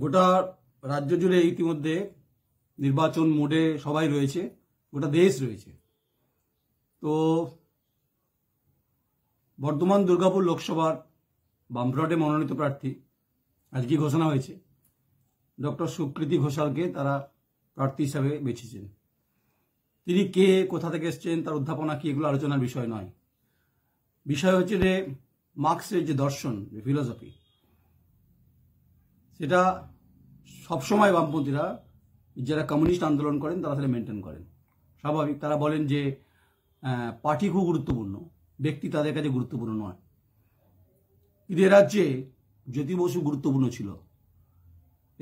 গোটা রাজ্য জুড়ে ইতিমধ্যে নির্বাচন মোডে সবাই রয়েছে গোটা দেশ রয়েছে তো বর্ধমান দুর্গাপুর লোকসভার বামফ্রটে মনোনীত প্রার্থী আজকে ঘোষণা হয়েছে ডক্টর সুকৃতি ঘোষালকে তারা প্রার্থী হিসাবে বেছেছেন তিনি কে কোথা থেকে এসছেন তার অধ্যাপনা কি এগুলো আলোচনার বিষয় নয় বিষয় হচ্ছে যে মার্ক্সের যে দর্শন ফিলোসফি যেটা সবসময় বামপন্থীরা যারা কমিউনিস্ট আন্দোলন করেন তারা তাহলে মেনটেন করেন স্বাভাবিক তারা বলেন যে পার্টি খুব গুরুত্বপূর্ণ ব্যক্তি তাদের কাছে গুরুত্বপূর্ণ নয় কিন্তু রাজ্যে জ্যোতি বসু গুরুত্বপূর্ণ ছিল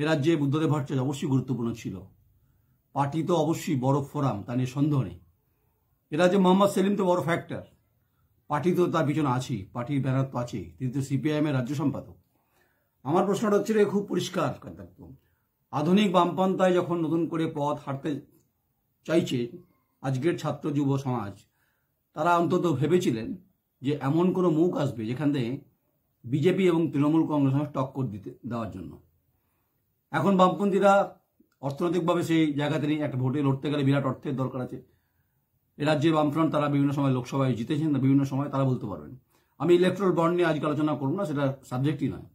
এ রাজ্যে বুদ্ধদেব ভট্টাচার্য অবশ্যই গুরুত্বপূর্ণ ছিল পার্টি তো অবশ্যই বড় ফোরাম তা নিয়ে সন্দেহ নেই এ রাজ্যে মোহাম্মদ সেলিম তো বড় ফ্যাক্টর পার্টি তো তার পিছনে আছেই পার্টির ব্যানার তো আছেই তিনি তো সিপিআইএমের রাজ্য সম্পাদক আমার প্রশ্নটা হচ্ছে খুব পরিষ্কার আধুনিক বামপন্থায় যখন নতুন করে পথ হাঁটতে চাইছে আজকের ছাত্র যুব সমাজ তারা অন্তত ভেবেছিলেন যে এমন কোনো মুখ আসবে যেখান থেকে বিজেপি এবং তৃণমূল কংগ্রেস টক্কর দিতে দেওয়ার জন্য এখন বামপন্থীরা অর্থনৈতিকভাবে সেই জায়গাতে নিয়ে একটা ভোটে লড়তে গেলে বিরাট অর্থের দরকার আছে রাজ্যের বামফ্রন্ট তারা বিভিন্ন সময় লোকসভায় জিতেছেন বিভিন্ন সময় তারা বলতে পারবেন আমি ইলেকট্রাল বন্ড নিয়ে আজকে আলোচনা করবো না সেটা সাবজেক্টই নয়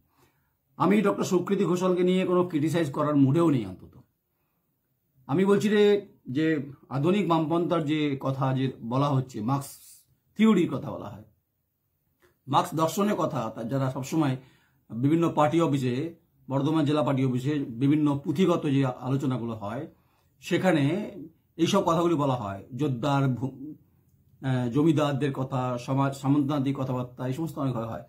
আমি ডক্টর সুকৃতি ঘোষালকে নিয়ে কোনো ক্রিটিসাইজ করার মুডেও নেই অন্তত আমি বলছি রে যে আধুনিক বামপন্থার যে কথা যে বলা হচ্ছে মার্ক্স থিওরির কথা বলা হয় মার্ক্স দর্শনের কথা যারা সবসময় বিভিন্ন পার্টি অফিসে বর্ধমান জেলা পার্টি অফিসে বিভিন্ন পুঁথিগত যে আলোচনাগুলো হয় সেখানে এইসব কথাগুলি বলা হয় যোদ্ধার জমিদারদের কথা সমাজ সামন্তনাদি কথাবার্তা এই সমস্ত অনেক হয়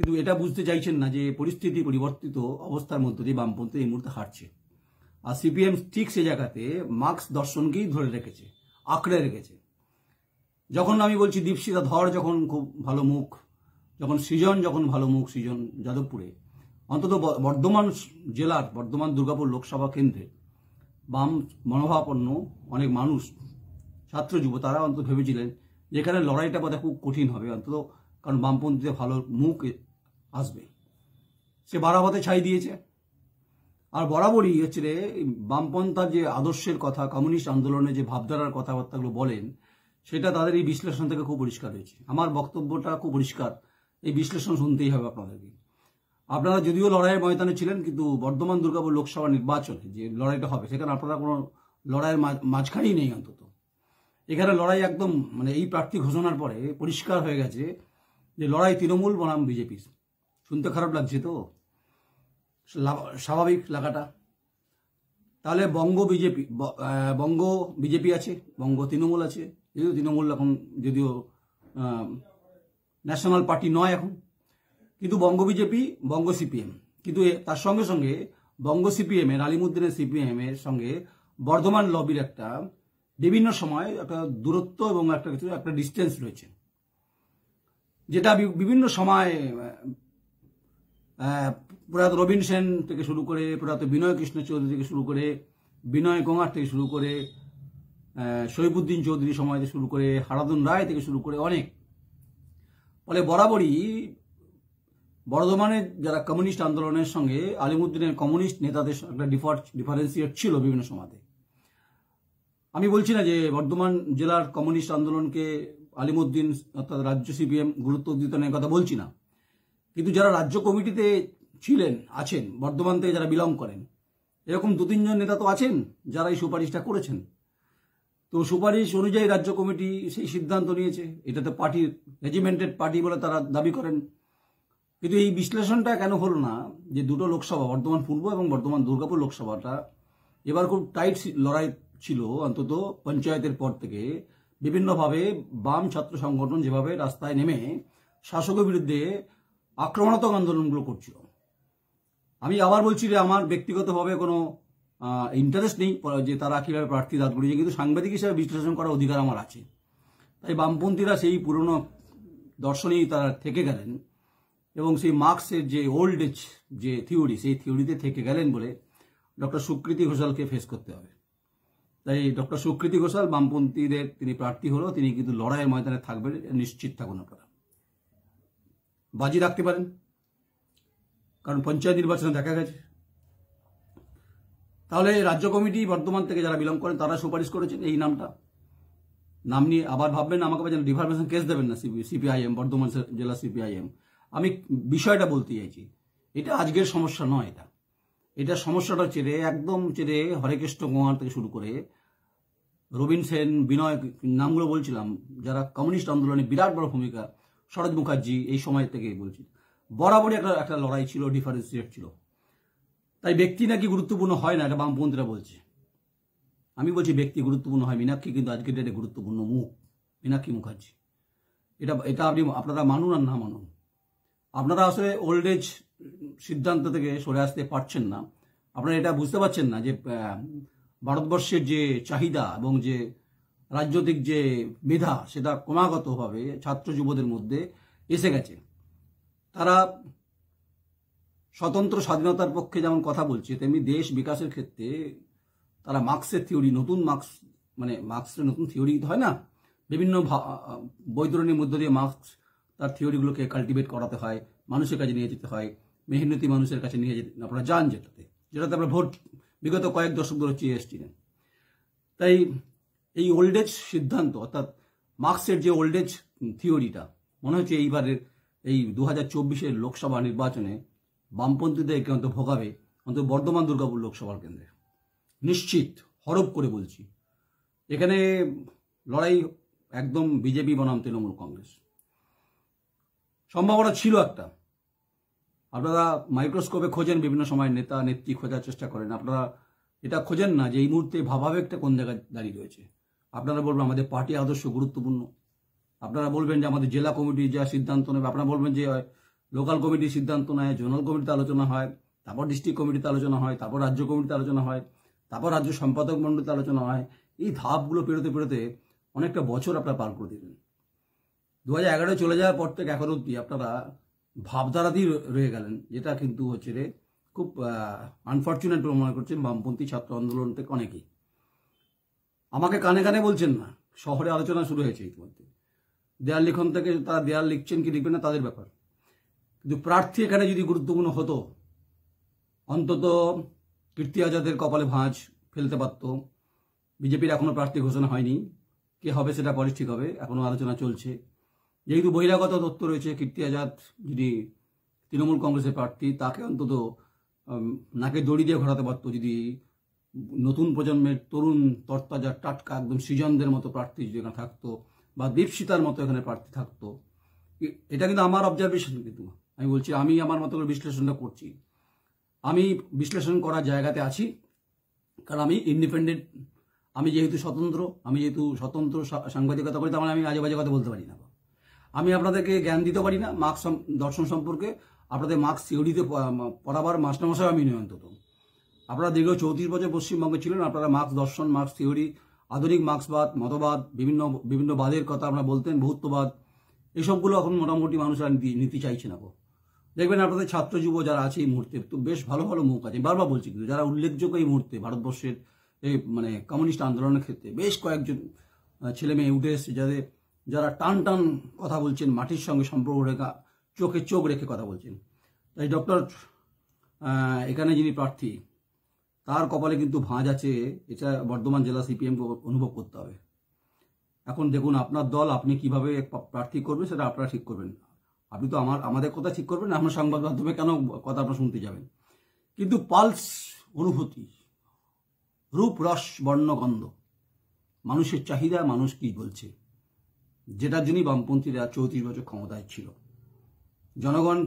কিন্তু এটা বুঝতে চাইছেন না যে পরিস্থিতি পরিবর্তিত অবস্থার মধ্য দিয়ে বামপন্থী এই মুহূর্তে হারছে আর সিপিএম ঠিক সে জায়গাতে মার্ক্স দর্শনকেই ধরে রেখেছে আঁকড়ে রেখেছে যখন আমি বলছি দীপশিতা ধর যখন খুব ভালো মুখ যখন সৃজন যখন ভালো মুখ সৃজন যাদবপুরে অন্তত বর্ধমান জেলার বর্ধমান দুর্গাপুর লোকসভা কেন্দ্রে বাম মনোভাবাপন্ন অনেক মানুষ ছাত্র যুব তারা অন্তত ভেবেছিলেন যেখানে লড়াইটা বোধহয় খুব কঠিন হবে অন্তত কারণ বামপন্থীতে ভালো মুখ আসবে সে বারাবাতে ছাই দিয়েছে আর বরাবরই হচ্ছে রে বামপন্থার যে আদর্শের কথা কমিউনিস্ট আন্দোলনে যে ভাবধারার কথাবার্তাগুলো বলেন সেটা তাদের এই বিশ্লেষণ থেকে খুব পরিষ্কার হয়েছে আমার বক্তব্যটা খুব পরিষ্কার এই বিশ্লেষণ শুনতেই হবে আপনাদেরকে আপনারা যদিও লড়াইয়ের ময়দানে ছিলেন কিন্তু বর্ধমান দুর্গাপুর লোকসভা নির্বাচনে যে লড়াইটা হবে সেখানে আপনারা কোনো লড়াইয়ের মাঝখানেই নেই অন্তত এখানে লড়াই একদম মানে এই প্রার্থী ঘোষণার পরে পরিষ্কার হয়ে গেছে যে লড়াই তৃণমূল বনাম বিজেপির শুনতে খারাপ লাগছে তো স্বাভাবিক লাগাটা তাহলে বঙ্গ বিজেপি বঙ্গ বিজেপি আছে বঙ্গ তৃণমূল আছে যদিও তৃণমূল এখন যদিও ন্যাশনাল পার্টি নয় এখন কিন্তু বঙ্গ বিজেপি বঙ্গ সিপিএম কিন্তু তার সঙ্গে সঙ্গে বঙ্গ সিপিএমের আলিমুদ্দিনের সিপিএমের সঙ্গে বর্ধমান লবির একটা বিভিন্ন সময় একটা দূরত্ব এবং একটা কিছু একটা ডিস্টেন্স রয়েছে যেটা বিভিন্ন সময় প্রয়াত রবীন সেন থেকে শুরু করে প্রয়াত বিনয় কৃষ্ণ চৌধুরী থেকে শুরু করে বিনয় গঙ্গার থেকে শুরু করে শহীবুদ্দিন চৌধুরী সময় থেকে শুরু করে হারাদুন রায় থেকে শুরু করে অনেক ফলে বরাবরই বর্ধমানে যারা কমিউনিস্ট আন্দোলনের সঙ্গে আলিমুদ্দিনের কমিউনিস্ট নেতাদের একটা ডিফার্ট ডিফারেন্সিয়েট ছিল বিভিন্ন সময়তে আমি বলছি না যে বর্ধমান জেলার কমিউনিস্ট আন্দোলনকে আলিমুদ্দিন অর্থাৎ রাজ্য সিপিএম গুরুত্ব দিত না কথা বলছি না কিন্তু যারা রাজ্য কমিটিতে ছিলেন আছেন বর্ধমান থেকে যারা বিলং করেন এরকম দু তিনজন নেতা তো আছেন যারা এই সুপারিশটা করেছেন তো সুপারিশ অনুযায়ী রাজ্য কমিটি সেই সিদ্ধান্ত নিয়েছে এটা তো পার্টির রেজিমেন্টেড পার্টি বলে তারা দাবি করেন কিন্তু এই বিশ্লেষণটা কেন হলো না যে দুটো লোকসভা বর্ধমান পূর্ব এবং বর্ধমান দুর্গাপুর লোকসভাটা এবার খুব টাইট লড়াই ছিল অন্তত পঞ্চায়েতের পর থেকে বিভিন্নভাবে বাম ছাত্র সংগঠন যেভাবে রাস্তায় নেমে শাসকের বিরুদ্ধে আক্রমণাত্মক আন্দোলনগুলো করছিল আমি আবার বলছি যে আমার ব্যক্তিগতভাবে কোনো ইন্টারেস্ট নেই যে তারা কীভাবে প্রার্থী দাঁত করেছে কিন্তু সাংবাদিক হিসেবে বিশ্লেষণ করার অধিকার আমার আছে তাই বামপন্থীরা সেই পুরনো দর্শনেই তারা থেকে গেলেন এবং সেই মার্কসের যে ওল্ড এজ যে থিওরি সেই থিওরিতে থেকে গেলেন বলে ডক্টর সুকৃতি ঘোষালকে ফেস করতে হবে তাই ডক্টর সুকৃতি ঘোষাল বামপন্থীদের তিনি প্রার্থী হলো তিনি কিন্তু লড়াইয়ের ময়দানে থাকবেন নিশ্চিত থাকুন আপনারা বাজি রাখতে পারেন কারণ পঞ্চায়েত নির্বাচনে দেখা গেছে তাহলে রাজ্য কমিটি বর্ধমান থেকে যারা বিলং করেন তারা সুপারিশ করেছেন এই নামটা নাম নিয়ে আবার ভাববেন আমাকে যেন ডিফার্মেশন কেস দেবেন না সিপিআইএম বর্ধমান জেলা সিপিআইএম আমি বিষয়টা বলতে চাইছি এটা আজকের সমস্যা নয় এটা এটা সমস্যাটা হচ্ছে রে একদম হচ্ছে রে হরেকৃষ্ণ কুমার থেকে শুরু করে রবীন সেন বিনয় নামগুলো বলছিলাম যারা কমিউনিস্ট আন্দোলনে বিরাট বড় ভূমিকা শরৎ মুখার্জি এই সময় থেকে বলছি বরাবরই একটা একটা লড়াই ছিল ডিফারেন্সিয়েট ছিল তাই ব্যক্তি নাকি গুরুত্বপূর্ণ হয় না এটা বামপন্থীরা বলছে আমি বলছি ব্যক্তি গুরুত্বপূর্ণ হয় মীনাক্ষী কিন্তু আজকের ডেটে গুরুত্বপূর্ণ মুখ মীনাক্ষী মুখার্জি এটা এটা আপনি আপনারা মানুন আর না মানুন আপনারা আসলে ওল্ড এজ সিদ্ধান্ত থেকে সরে আসতে পারছেন না আপনারা এটা বুঝতে পারছেন না যে ভারতবর্ষের যে চাহিদা এবং যে রাজনৈতিক যে মেধা সেটা ক্রমাগতভাবে ছাত্র যুবদের মধ্যে এসে গেছে তারা স্বতন্ত্র স্বাধীনতার পক্ষে যেমন কথা বলছে তেমনি দেশ বিকাশের ক্ষেত্রে তারা মার্ক্সের থিওরি নতুন মার্ক্স মানে মার্ক্সের নতুন থিওরি হয় না বিভিন্ন বৈতরণীর মধ্য দিয়ে মার্ক্স তার থিওরিগুলোকে কাল্টিভেট করাতে হয় মানুষের কাছে নিয়ে যেতে হয় মেহনতি মানুষের কাছে নিয়ে যেতে আপনারা যান যেটাতে যেটাতে আমরা ভোট বিগত কয়েক দশক ধরে চেয়ে এসছিলেন তাই এই ওল্ড এজ সিদ্ধান্ত অর্থাৎ মার্ক্সের যে ওল্ড এজ থিওরিটা মনে হচ্ছে এইবারের এই দু হাজার চব্বিশের লোকসভা নির্বাচনে একে অন্ত ভোগাবে অন্তত বর্ধমান দুর্গাপুর লোকসভার কেন্দ্রে নিশ্চিত হরপ করে বলছি এখানে লড়াই একদম বিজেপি বনাম তৃণমূল কংগ্রেস সম্ভাবনা ছিল একটা আপনারা মাইক্রোস্কোপে খোঁজেন বিভিন্ন সময় নেতা নেত্রী খোঁজার চেষ্টা করেন আপনারা এটা খোঁজেন না যে এই মুহূর্তে ভাবাবেগটা কোন জায়গায় দাঁড়িয়ে রয়েছে আপনারা বলবেন আমাদের পার্টি আদর্শ গুরুত্বপূর্ণ আপনারা বলবেন যে আমাদের জেলা কমিটি যা সিদ্ধান্ত নেবে আপনারা বলবেন যে লোকাল কমিটির সিদ্ধান্ত নেয় জোনাল কমিটিতে আলোচনা হয় তারপর ডিস্ট্রিক্ট কমিটিতে আলোচনা হয় তারপর রাজ্য কমিটিতে আলোচনা হয় তারপর রাজ্য সম্পাদক মণ্ডলীতে আলোচনা হয় এই ধাপগুলো পেরোতে পেরোতে অনেকটা বছর আপনারা পার করে দিলেন দু হাজার এগারোয় চলে যাওয়ার পর থেকে এখন অব্দি আপনারা ভাবধারাতেই রয়ে গেলেন যেটা কিন্তু হচ্ছে রে খুব আনফর্চুনেট মনে করছেন বামপন্থী ছাত্র আন্দোলন থেকে অনেকেই আমাকে কানে কানে বলছেন না শহরে আলোচনা শুরু হয়েছে ইতিমধ্যে দেয়াল লিখন থেকে তারা দেয়াল লিখছেন কি লিখবেন না তাদের ব্যাপার কিন্তু প্রার্থী এখানে যদি গুরুত্বপূর্ণ হতো অন্তত কীর্তি আজাদের কপালে ভাঁজ ফেলতে পারত বিজেপির এখনও প্রার্থী ঘোষণা হয়নি কে হবে সেটা পরে ঠিক হবে এখনও আলোচনা চলছে যেহেতু বহিরাগত তথ্য রয়েছে কীর্তি আজাদ যিনি তৃণমূল কংগ্রেসের প্রার্থী তাকে অন্তত নাকে দড়ি দিয়ে ঘোরাতে পারতো যদি নতুন প্রজন্মের তরুণ তরতাজা টাটকা একদম সৃজনদের মতো প্রার্থী যেখানে থাকতো বা দীপশিতার মতো এখানে প্রার্থী থাকতো এটা কিন্তু আমার অবজারভেশন কিন্তু আমি বলছি আমি আমার মতো করে বিশ্লেষণটা করছি আমি বিশ্লেষণ করার জায়গাতে আছি কারণ আমি ইন্ডিপেন্ডেন্ট আমি যেহেতু স্বতন্ত্র আমি যেহেতু স্বতন্ত্র সাংবাদিকতা করি তার মানে আমি আজে বাজে কথা বলতে পারি না আমি আপনাদেরকে জ্ঞান দিতে পারি না মার্ক্স দর্শন সম্পর্কে আপনাদের মার্ক্স থিওরিতে পড়াবার মাস্টারমশাই আমি নিয়ন্ত্রণ অন্তত আপনারা দীর্ঘ চৌত্রিশ বছর পশ্চিমবঙ্গে ছিলেন আপনারা মার্ক্স দর্শন মার্ক্স থিওরি আধুনিক মার্ক্সবাদ মতবাদ বিভিন্ন বিভিন্ন বাদের কথা আপনারা বলতেন বহুত্ববাদ এসবগুলো এখন মোটামুটি মানুষরা নিতে চাইছে না দেখবেন আপনাদের ছাত্র যুব যারা আছে এই মুহূর্তে তো বেশ ভালো ভালো মুখ আছে বারবার বলছি কিন্তু যারা উল্লেখযোগ্য এই মুহূর্তে ভারতবর্ষের এই মানে কমিউনিস্ট আন্দোলনের ক্ষেত্রে বেশ কয়েকজন ছেলে মেয়ে উঠে এসছে যাদের যারা টান টান কথা বলছেন মাটির সঙ্গে সম্পর্ক রেখা চোখে চোখ রেখে কথা বলছেন তাই ডক্টর এখানে যিনি প্রার্থী তার কপালে কিন্তু ভাঁজ আছে এটা বর্ধমান জেলা সিপিএম অনুভব করতে হবে এখন দেখুন আপনার দল আপনি কিভাবে প্রার্থী করবেন সেটা আপনারা ঠিক করবেন আপনি তো আমার আমাদের কথা ঠিক করবেন আপনার সংবাদ মাধ্যমে কেন কথা আপনার শুনতে যাবেন কিন্তু পালস অনুভূতি রূপ রস বর্ণগন্ধ মানুষের চাহিদা মানুষ কি বলছে যেটার জন্যই বামপন্থীরা চৌত্রিশ বছর ক্ষমতায় ছিল জনগণ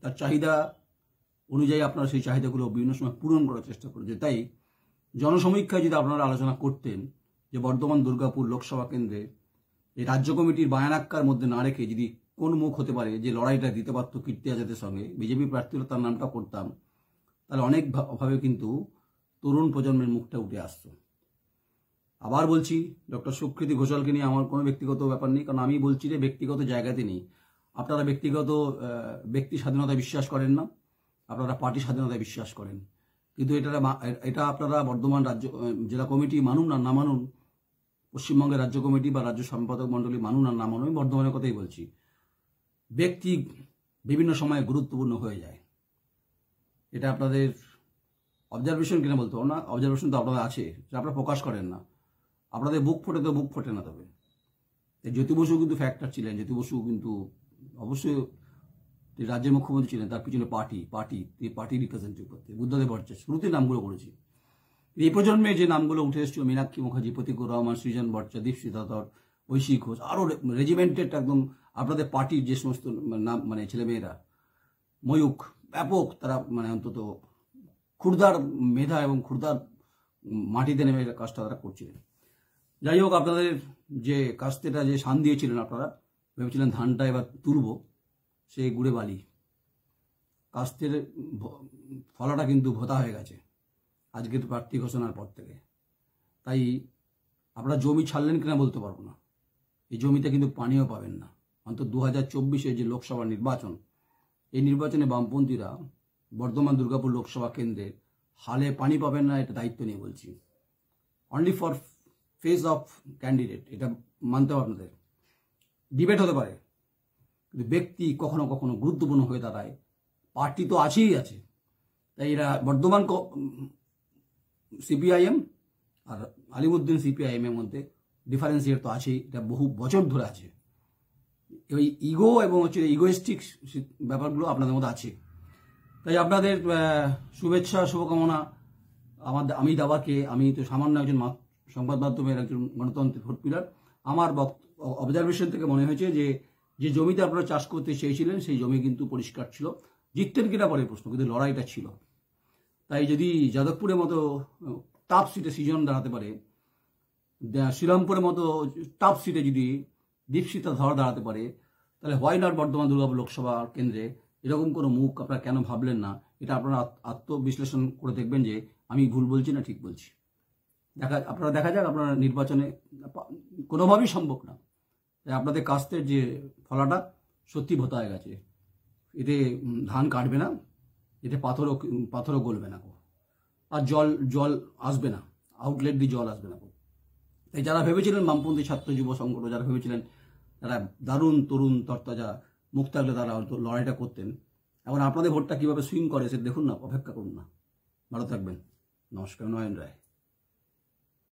তার চাহিদা অনুযায়ী আপনারা সেই চাহিদাগুলো বিভিন্ন সময় পূরণ করার চেষ্টা করেছে তাই জনসমীক্ষায় যদি আপনারা আলোচনা করতেন যে বর্ধমান দুর্গাপুর লোকসভা কেন্দ্রে এই রাজ্য কমিটির বায়ানাক্কার মধ্যে না রেখে যদি কোন মুখ হতে পারে যে লড়াইটা দিতে পারত কীর্তি আজাদের সঙ্গে বিজেপি প্রার্থীরা তার নামটা করতাম তাহলে অনেক অভাবে কিন্তু তরুণ প্রজন্মের মুখটা উঠে আসতো আবার বলছি ডক্টর সুকৃতি ঘোষালকে নিয়ে আমার কোনো ব্যক্তিগত ব্যাপার নেই কারণ আমি বলছি যে ব্যক্তিগত জায়গাতে নেই আপনারা ব্যক্তিগত ব্যক্তি স্বাধীনতা বিশ্বাস করেন না আপনারা পার্টি স্বাধীনতায় বিশ্বাস করেন কিন্তু এটা এটা আপনারা বর্ধমান রাজ্য জেলা কমিটি মানুন না না মানুন পশ্চিমবঙ্গের রাজ্য কমিটি বা রাজ্য সম্পাদক মণ্ডলী মানুন আর না মানুন আমি বর্ধমানের কথাই বলছি ব্যক্তি বিভিন্ন সময়ে গুরুত্বপূর্ণ হয়ে যায় এটা আপনাদের অবজারভেশন কিনা বলতে হবে না অবজারভেশন তো আপনাদের আছে আপনারা প্রকাশ করেন না আপনাদের বুক ফোটে তো বুক ফোটে না তবে জ্যোতি বসু কিন্তু ফ্যাক্টর ছিলেন জ্যোতি বসু কিন্তু অবশ্যই রাজ্যের মুখ্যমন্ত্রী ছিলেন তার পিছনে পার্টি পার্টি পার্টি রিপ্রেজেন্টেটিভ করতে বুদ্ধদেব ভট্টাচার্য শুরুতে নামগুলো করেছি এই প্রজন্মে যে নামগুলো উঠে এসেছিল মীনাক্ষী মুখার্জি প্রতীকুর রহমান সৃজন ভট্টাচার্য দীপ সিদ্ধাতর ঐশী ঘোষ আরও রেজিমেন্টেড একদম আপনাদের পার্টির যে সমস্ত নাম মানে ছেলেমেয়েরা ময়ূক ব্যাপক তারা মানে অন্তত ক্ষুরদার মেধা এবং ক্ষুরদার মাটিতে নেমে কাজটা তারা করছিলেন যাই হোক আপনাদের যে কাস্তেটা যে শান দিয়েছিলেন আপনারা ভেবেছিলেন ধানটা এবার তুলব সে গুড়ে বালি কাস্তের ফলাটা কিন্তু ভোতা হয়ে গেছে আজকের প্রার্থী ঘোষণার পর থেকে তাই আপনারা জমি ছাড়লেন কিনা বলতে পারবো না এই জমিতে কিন্তু পানিও পাবেন না অন্তত দু হাজার চব্বিশে যে লোকসভা নির্বাচন এই নির্বাচনে বামপন্থীরা বর্ধমান দুর্গাপুর লোকসভা কেন্দ্রে হালে পানি পাবেন না এটা দায়িত্ব নিয়ে বলছি only for face of candidate এটা মানতে হবে আপনাদের ডিবেট হতে পারে কিন্তু ব্যক্তি কখনো কখনো গুরুত্বপূর্ণ হয়ে দাঁড়ায় পার্টি তো আছেই আছে তাই এরা বর্ধমান সিপিআইএম আর আলিমুদ্দিন সিপিআইএম এর মধ্যে ডিফারেন্সিয়েট তো আছেই এটা বহু বছর ধরে আছে ওই ইগো এবং হচ্ছে ইগোয়েস্টিক ব্যাপারগুলো আপনাদের মধ্যে আছে তাই আপনাদের শুভেচ্ছা শুভকামনা আমার আমি দাবাকে আমি তো সামান্য একজন সংবাদ মাধ্যমের একজন গণতন্ত্রের ভোট পিলার আমার অবজারভেশন থেকে মনে হয়েছে যে যে জমিতে আপনারা চাষ করতে চেয়েছিলেন সেই জমি কিন্তু পরিষ্কার ছিল জিততেন কিনা পরে প্রশ্ন কিন্তু লড়াইটা ছিল তাই যদি যাদবপুরের মতো টাপ সিটে সিজন দাঁড়াতে পারে শ্রীরামপুরের মতো টাপ সিটে যদি দীপশিতা ধর দাঁড়াতে পারে তাহলে হোয়াই নট বর্ধমান দুর্গাপুর লোকসভা কেন্দ্রে এরকম কোনো মুখ আপনারা কেন ভাবলেন না এটা আপনারা আত্মবিশ্লেষণ করে দেখবেন যে আমি ভুল বলছি না ঠিক বলছি দেখা আপনারা দেখা যাক আপনারা নির্বাচনে কোনোভাবেই সম্ভব না আপনাদের কাস্তের যে ফলাটা সত্যি ভোতা হয়ে গেছে এতে ধান কাটবে না এতে পাথরও পাথরও গলবে না আর জল জল আসবে না আউটলেট দিয়ে জল আসবে না তাই যারা ভেবেছিলেন বামপন্থী ছাত্র যুব সংগঠন যারা ভেবেছিলেন যারা দারুণ তরুণ তরতাজা মুখ থাকলে তারা লড়াইটা করতেন এখন আপনাদের ভোটটা কীভাবে সুইং করে সে দেখুন না অপেক্ষা করুন না ভালো থাকবেন নমস্কার নয়ন রায়